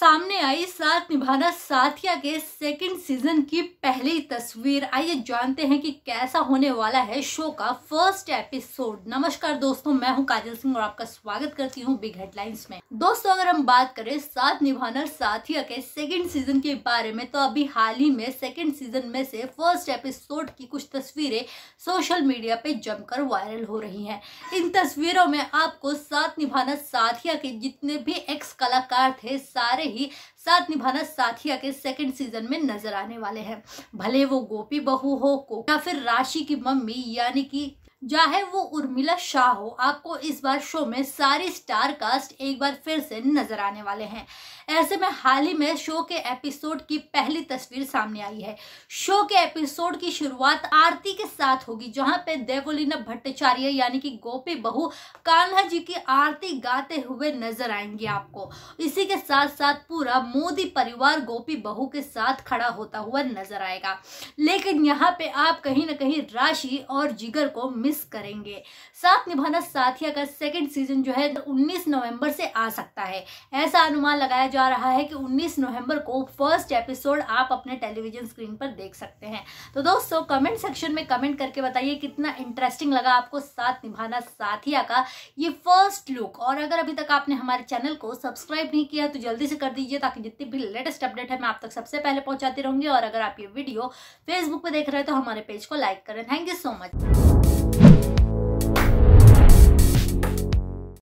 सामने आई साथ निभाना साथिया के सेकंड सीजन की पहली तस्वीर आइए जानते हैं कि कैसा होने वाला है शो का फर्स्ट एपिसोड नमस्कार दोस्तों मैं हूं काजल सिंह और आपका स्वागत करती हूं बिग हेडलाइंस में दोस्तों अगर हम बात करें साथ निभाना साथिया के सेकंड सीजन के बारे में तो अभी हाल ही में सेकेंड सीजन में से फर्स्ट एपिसोड की कुछ तस्वीरें सोशल मीडिया पे जमकर वायरल हो रही है इन तस्वीरों में आपको साथ निभाना साथिया के जितने भी एक्स कलाकार थे सारे ही साथ निभाना साथिया के सेकंड सीजन में नजर आने वाले हैं भले वो गोपी बहू हो को या फिर राशि की मम्मी यानी कि चाहे वो उर्मिला शाह हो आपको इस बार शो में सारी स्टार कास्ट एक बार फिर से नजर आने वाले हैं ऐसे में हाल ही में शो के एपिसोड की पहली तस्वीर सामने आई है शो के एपिसोड की शुरुआत आरती के साथ होगी जहां पे देवोलीना भट्टाचार्य यानी कि गोपी बहू कान्हा जी की आरती गाते हुए नजर आएंगे आपको इसी के साथ साथ पूरा मोदी परिवार गोपी बहू के साथ खड़ा होता हुआ नजर आएगा लेकिन यहाँ पे आप कहीं ना कहीं राशि और जिगर को मिस मिस करेंगे साथ निभाना साथिया का सेकेंड सीजन जो है 19 तो नवंबर से आ सकता है ऐसा अनुमान लगाया जा रहा है कि 19 नवंबर को फर्स्ट एपिसोड आप अपने टेलीविजन स्क्रीन पर देख सकते हैं तो दोस्तों कमेंट सेक्शन में कमेंट करके बताइए कितना इंटरेस्टिंग लगा आपको साथ निभाना साथिया का ये फर्स्ट लुक और अगर अभी तक आपने हमारे चैनल को सब्सक्राइब नहीं किया तो जल्दी से कर दीजिए ताकि जितनी भी लेटेस्ट अपडेट है मैं आप तक सबसे पहले पहुंचाती रहूंगी और अगर आप ये वीडियो फेसबुक पर देख रहे हो तो हमारे पेज को लाइक करें थैंक यू सो मच